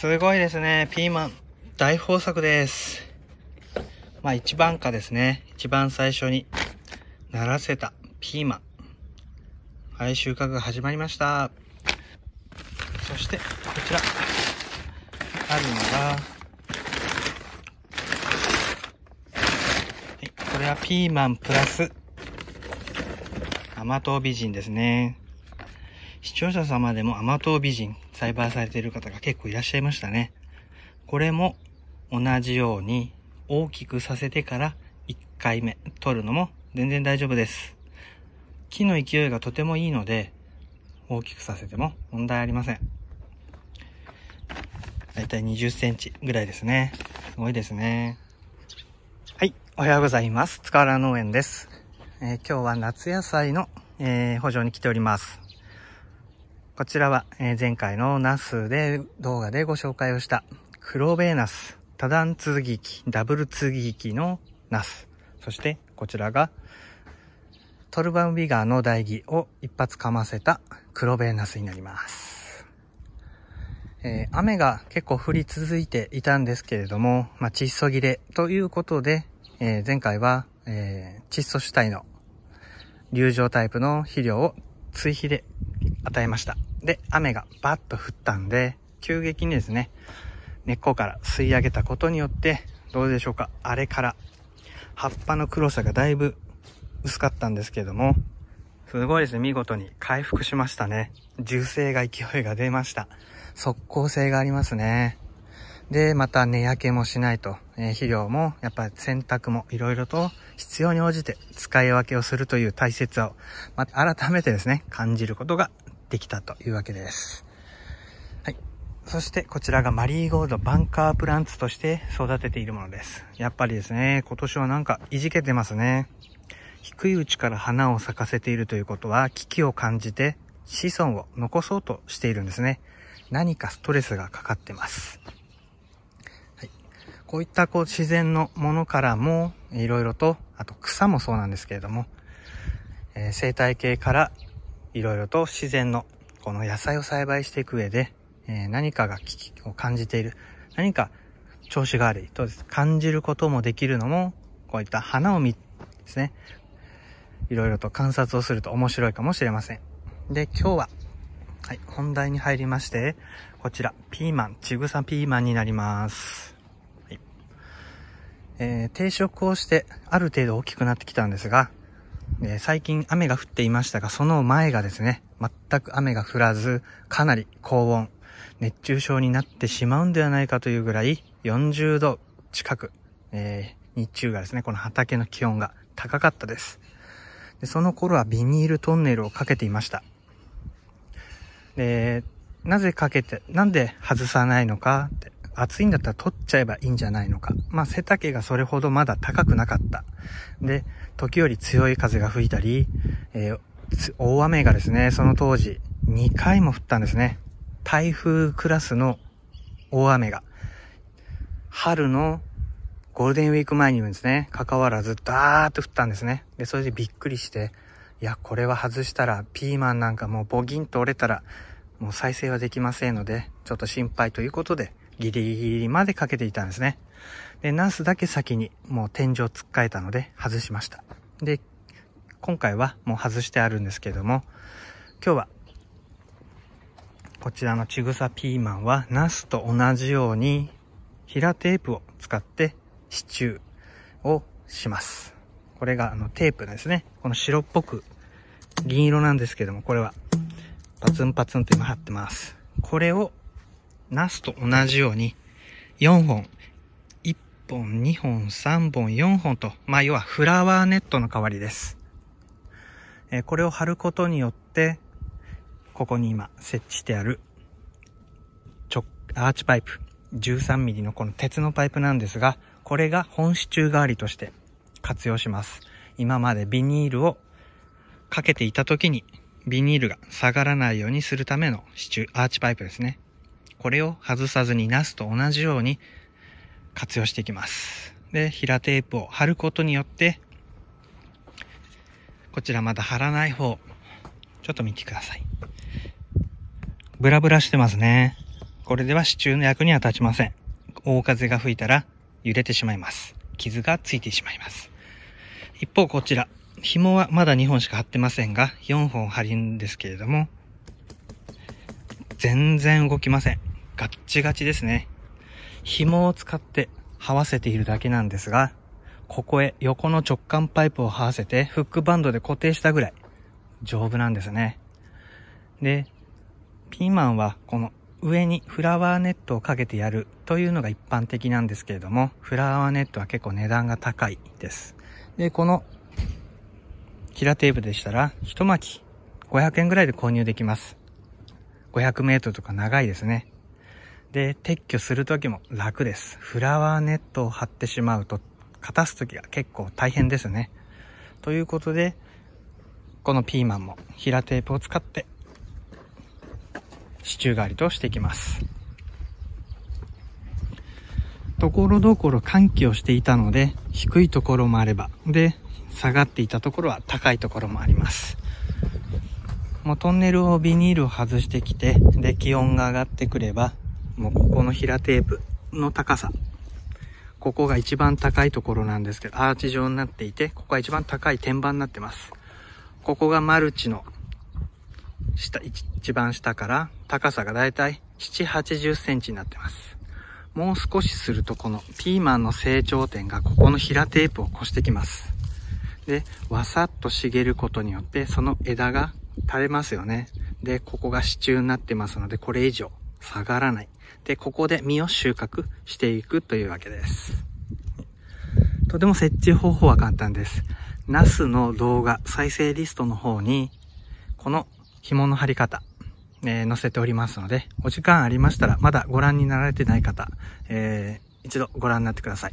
すごいですね。ピーマン、大豊作です。まあ一番かですね。一番最初に、ならせたピーマン。はい、収穫が始まりました。そして、こちら、あるのが、はい、これはピーマンプラス、甘党美人ですね。視聴者様でも甘党美人栽培されている方が結構いらっしゃいましたね。これも同じように大きくさせてから1回目取るのも全然大丈夫です。木の勢いがとてもいいので大きくさせても問題ありません。だいたい20センチぐらいですね。すごいですね。はい、おはようございます。塚原農園です。えー、今日は夏野菜の、えー、補助に来ております。こちらは、え前回のナスで動画でご紹介をした黒ベーナス、多段継ぎ機、ダブル継ぎ機のナス。そしてこちらがトルバンビガーの台木を一発噛ませた黒ベーナスになります。えー、雨が結構降り続いていたんですけれども、まあ、窒素切れということで、えー、前回は、えー、窒素主体の流状タイプの肥料を追肥で与えました。で、雨がバッと降ったんで、急激にですね、根っこから吸い上げたことによって、どうでしょうか、あれから、葉っぱの黒さがだいぶ薄かったんですけども、すごいですね、見事に回復しましたね。銃声が勢いが出ました。速効性がありますね。で、また根焼けもしないと、えー、肥料も、やっぱり洗濯もいろいろと必要に応じて使い分けをするという大切さを、また改めてですね、感じることがってきたというわけです。はい。そしてこちらがマリーゴールドバンカープランツとして育てているものです。やっぱりですね、今年はなんかいじけてますね。低いうちから花を咲かせているということは危機を感じて子孫を残そうとしているんですね。何かストレスがかかってます。はい、こういったこう自然のものからもいろいろと、あと草もそうなんですけれども、えー、生態系からいろいろと自然のこの野菜を栽培していく上で、えー、何かが危機を感じている、何か調子が悪いと感じることもできるのも、こういった花を見ですね、いろいろと観察をすると面白いかもしれません。で、今日は、はい、本題に入りまして、こちら、ピーマン、ちぐさピーマンになります。はい、えー、定食をして、ある程度大きくなってきたんですが、え最近雨が降っていましたが、その前がですね、全く雨が降らず、かなり高温、熱中症になってしまうんではないかというぐらい、40度近く、えー、日中がですね、この畑の気温が高かったです。でその頃はビニールトンネルをかけていました。で、なぜかけて、なんで外さないのかって暑いんだったら取っちゃえばいいんじゃないのか。まあ背丈がそれほどまだ高くなかった。で、時折強い風が吹いたり、えー、大雨がですね、その当時2回も降ったんですね。台風クラスの大雨が。春のゴールデンウィーク前にもですね、関わらずダーッと降ったんですね。で、それでびっくりして、いや、これは外したら、ピーマンなんかもうボギンと折れたら、もう再生はできませんので、ちょっと心配ということで、ギリギリまでかけていたんですね。で、ナスだけ先にもう天井つっかえたので外しました。で、今回はもう外してあるんですけども、今日はこちらのちぐさピーマンはナスと同じように平テープを使って支柱をします。これがあのテープですね。この白っぽく銀色なんですけども、これはパツンパツンと今貼ってます。これをナスと同じように4本、1本、2本、3本、4本と、まあ要はフラワーネットの代わりです。えこれを貼ることによって、ここに今設置してある直、アーチパイプ、13ミリのこの鉄のパイプなんですが、これが本支柱代わりとして活用します。今までビニールをかけていた時にビニールが下がらないようにするための支柱、アーチパイプですね。これを外さずにナスと同じように活用していきます。で、平テープを貼ることによって、こちらまだ貼らない方、ちょっと見てください。ブラブラしてますね。これでは支柱の役には立ちません。大風が吹いたら揺れてしまいます。傷がついてしまいます。一方こちら、紐はまだ2本しか貼ってませんが、4本貼るんですけれども、全然動きません。ガッチガチですね。紐を使って這わせているだけなんですが、ここへ横の直感パイプを這わせてフックバンドで固定したぐらい丈夫なんですね。で、ピーマンはこの上にフラワーネットをかけてやるというのが一般的なんですけれども、フラワーネットは結構値段が高いです。で、この平テープでしたら、一巻き500円ぐらいで購入できます。500メートルとか長いですね。で、撤去する時も楽です。フラワーネットを張ってしまうと、片たす時が結構大変ですね。ということで、このピーマンも平テープを使って、支柱代わりとしていきます。ところどころ換気をしていたので、低いところもあれば、で、下がっていたところは高いところもあります。もうトンネルをビニールを外してきて、で、気温が上がってくれば、もうここの平テープの高さ。ここが一番高いところなんですけど、アーチ状になっていて、ここが一番高い天板になってます。ここがマルチの下、一番下から高さがだいたい7、80センチになってます。もう少しするとこのピーマンの成長点がここの平テープを越してきます。で、わさっと茂ることによってその枝が垂れますよね。で、ここが支柱になってますので、これ以上下がらない。で、ここで実を収穫していくというわけです。とても設置方法は簡単です。ナスの動画、再生リストの方に、この紐の張り方、えー、載せておりますので、お時間ありましたら、まだご覧になられてない方、えー、一度ご覧になってください。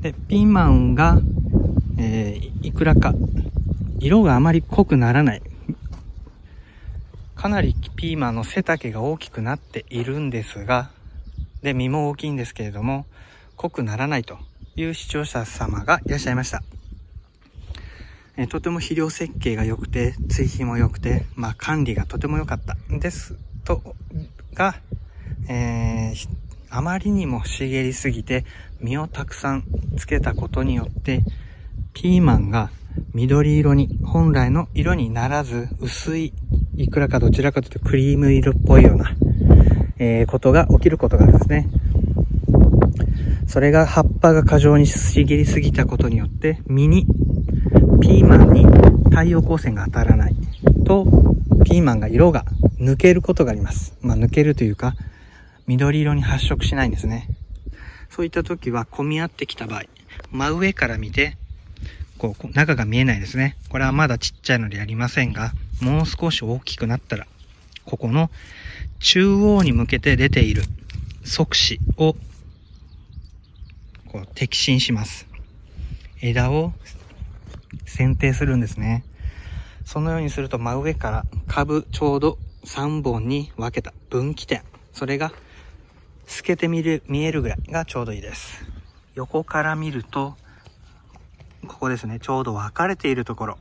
で、ピーマンが、えー、いくらか、色があまり濃くならないかなりピーマンの背丈が大きくなっているんですが、で、身も大きいんですけれども、濃くならないという視聴者様がいらっしゃいました。えとても肥料設計が良くて、追肥も良くて、まあ管理がとても良かったんですと、が、えー、あまりにも茂りすぎて、実をたくさんつけたことによって、ピーマンが緑色に、本来の色にならず、薄いいくらかどちらかというとクリーム色っぽいような、えー、ことが起きることがあるんですね。それが葉っぱが過剰に茂りすぎたことによって、実に、ピーマンに太陽光線が当たらないと、ピーマンが色が抜けることがあります。まあ抜けるというか、緑色に発色しないんですね。そういった時は混み合ってきた場合、真上から見てこう、中が見えないですね。これはまだちっちゃいのでやりませんが、もう少し大きくなったら、ここの中央に向けて出ている側枝を、こう、摘心します。枝を剪定するんですね。そのようにすると真上から株ちょうど3本に分けた分岐点。それが透けて見る、見えるぐらいがちょうどいいです。横から見るとここですね、ちょうど分かれているところ。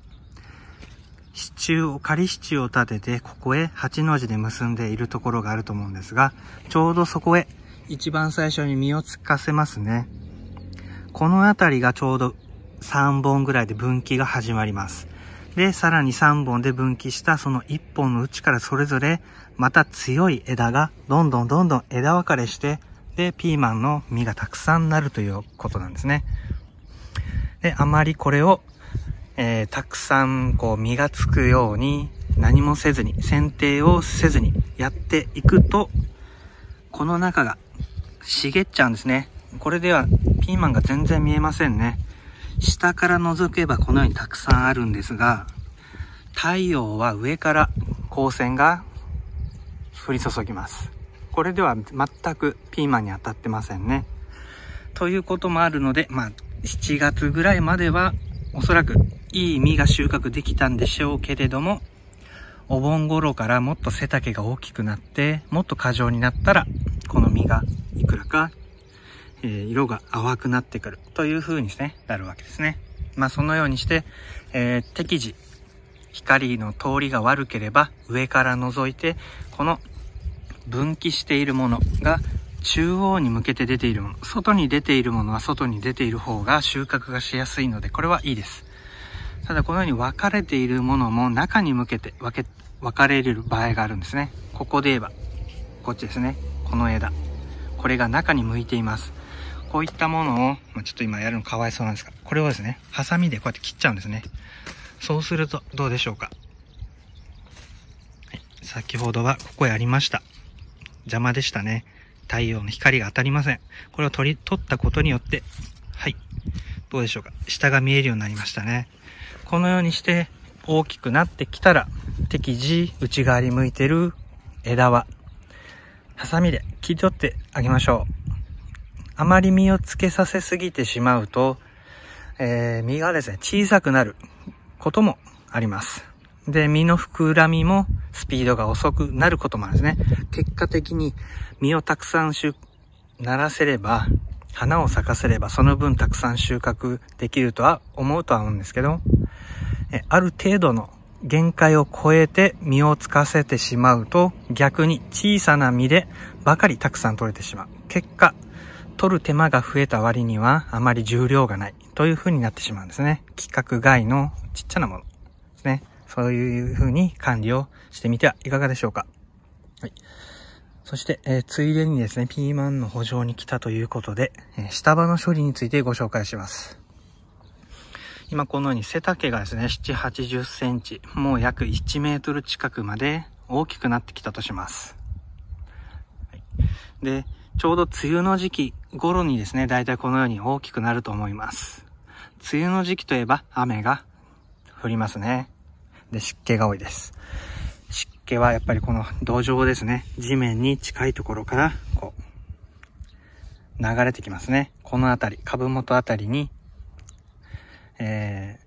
支柱を、仮支柱を立てて、ここへ8の字で結んでいるところがあると思うんですが、ちょうどそこへ一番最初に実をつかせますね。この辺りがちょうど3本ぐらいで分岐が始まります。で、さらに3本で分岐したその1本のうちからそれぞれまた強い枝がどんどんどんどん枝分かれして、で、ピーマンの実がたくさんなるということなんですね。で、あまりこれを、えー、たくさんこう実がつくように何もせずに、剪定をせずにやっていくと、この中が茂っちゃうんですね。これではピーマンが全然見えませんね。下から覗けばこのようにたくさんあるんですが、太陽は上から光線が降り注ぎます。これでは全くピーマンに当たってませんね。ということもあるので、まあ、7月ぐらいまではおそらくいい実が収穫できたんでしょうけれども、お盆頃からもっと背丈が大きくなって、もっと過剰になったら、この実がいくらか、えー、色が淡くなってくるという風にですね、なるわけですね。まあそのようにして、えー、適時、光の通りが悪ければ上から覗いて、この分岐しているものが中央に向けて出ているもの、外に出ているものは外に出ている方が収穫がしやすいので、これはいいです。ただこのように分かれているものも中に向けて分け、分かれる場合があるんですね。ここで言えば、こっちですね。この枝。これが中に向いています。こういったものを、まあ、ちょっと今やるのかわいそうなんですが、これをですね、ハサミでこうやって切っちゃうんですね。そうするとどうでしょうか。はい、先ほどはここやりました。邪魔でしたね。太陽の光が当たりません。これを取り、取ったことによって、はい。どうでしょうか。下が見えるようになりましたね。このようにして大きくなってきたら、適時内側に向いてる枝は、ハサミで切り取ってあげましょう。あまり実をつけさせすぎてしまうと、えー、実がですね、小さくなることもあります。で、身の膨らみもスピードが遅くなることもあるんですね。結果的に実をたくさん収、ならせれば、花を咲かせればその分たくさん収穫できるとは思うとは思うんですけど、えある程度の限界を超えて実をつかせてしまうと逆に小さな実でばかりたくさん取れてしまう。結果、取る手間が増えた割にはあまり重量がないという風になってしまうんですね。規格外のちっちゃなものですね。そういうふうに管理をしてみてはいかがでしょうか。はい。そして、えー、ついでにですね、ピーマンの補助に来たということで、えー、下葉の処理についてご紹介します。今このように背丈がですね、7、80センチ、もう約1メートル近くまで大きくなってきたとします。はい、で、ちょうど梅雨の時期頃にですね、だいたいこのように大きくなると思います。梅雨の時期といえば雨が降りますね。で、湿気が多いです。湿気はやっぱりこの土壌ですね。地面に近いところから、こう、流れてきますね。この辺り、株元あたりに、え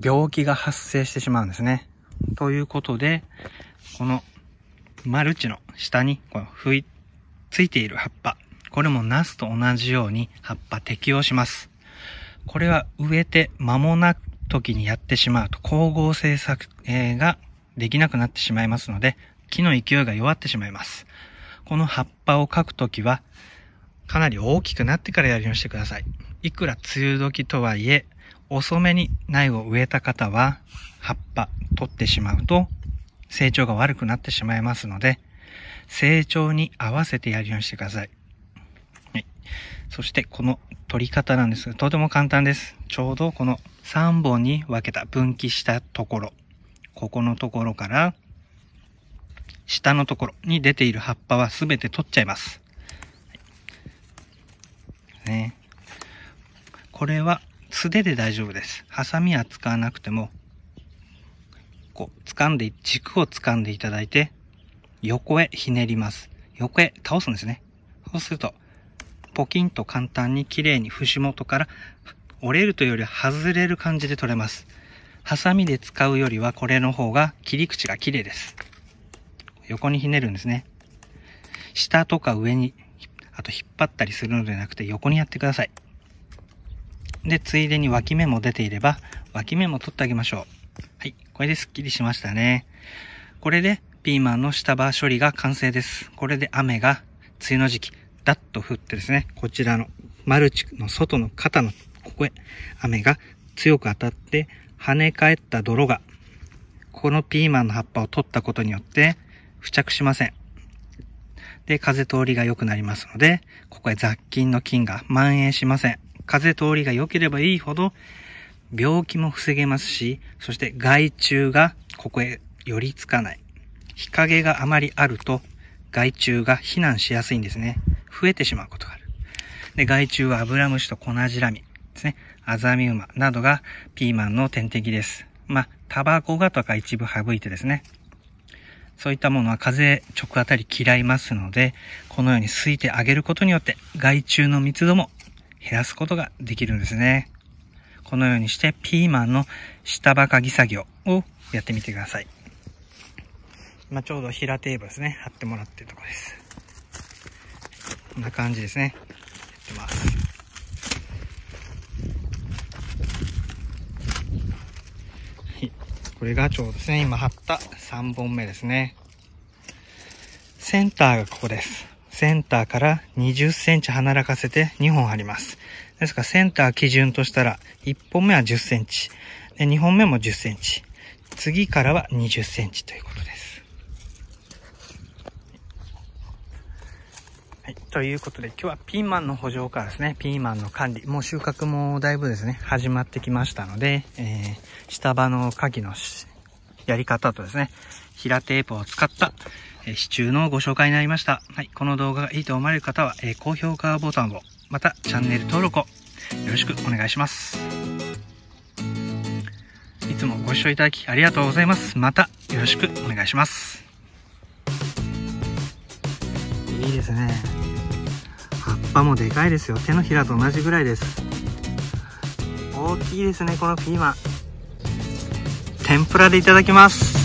ー、病気が発生してしまうんですね。ということで、このマルチの下に、この、ふい、ついている葉っぱ。これもナスと同じように葉っぱ適用します。これは植えて間もなく時にやってしまうと光合成作、えができなくなってしまいますので、木の勢いが弱ってしまいます。この葉っぱを描くときは、かなり大きくなってからやるようにしてください。いくら梅雨時とはいえ、遅めに苗を植えた方は、葉っぱ取ってしまうと、成長が悪くなってしまいますので、成長に合わせてやるようにしてください。はい。そして、この取り方なんですが、とても簡単です。ちょうどこの3本に分けた、分岐したところ、ここのところから、下のところに出ている葉っぱは全て取っちゃいます。ね。これは素手で大丈夫です。ハサミは使わなくても、こう、掴んで、軸を掴んでいただいて、横へひねります。横へ倒すんですね。そうすると、ポキンと簡単に綺麗に節元から折れるというより外れる感じで取れます。ハサミで使うよりはこれの方が切り口が綺麗です。横にひねるんですね。下とか上に、あと引っ張ったりするのではなくて横にやってください。で、ついでに脇芽も出ていれば、脇芽も取ってあげましょう。はい、これですっきりしましたね。これでピーマンの下葉処理が完成です。これで雨が梅雨の時期、だっと降ってですね、こちらのマルチの外の肩のここへ雨が強く当たって跳ね返った泥が、このピーマンの葉っぱを取ったことによって付着しません。で、風通りが良くなりますので、ここへ雑菌の菌が蔓延しません。風通りが良ければいいほど、病気も防げますし、そして害虫がここへ寄りつかない。日陰があまりあると、害虫が避難しやすいんですね。増えてしまうことがある。で、害虫はアブラムシとコナジラミ。ですね、アザミウマなどがピーマンの天敵です。まあ、タバコがとか一部省いてですね、そういったものは風直当たり嫌いますので、このように空いてあげることによって害虫の密度も減らすことができるんですね。このようにしてピーマンの下ばかぎ作業をやってみてください。まあ、ちょうど平テーブルですね、貼ってもらってるとこです。こんな感じですね。やってます。これがちょうどですね、今貼った3本目ですね。センターがここです。センターから20センチ離らかせて2本貼ります。ですからセンター基準としたら1本目は10センチ、で2本目も10センチ、次からは20センチということです。はい。ということで、今日はピーマンの補助からですね、ピーマンの管理、もう収穫もだいぶですね、始まってきましたので、えー、下場の鍵のやり方とですね、平テープを使った、えー、支柱のご紹介になりました。はい。この動画がいいと思われる方は、えー、高評価ボタンを、またチャンネル登録をよろしくお願いします。いつもご視聴いただきありがとうございます。またよろしくお願いします。ですね葉っぱもでかいですよ手のひらと同じぐらいです大きいですねこのピーマン天ぷらでいただきます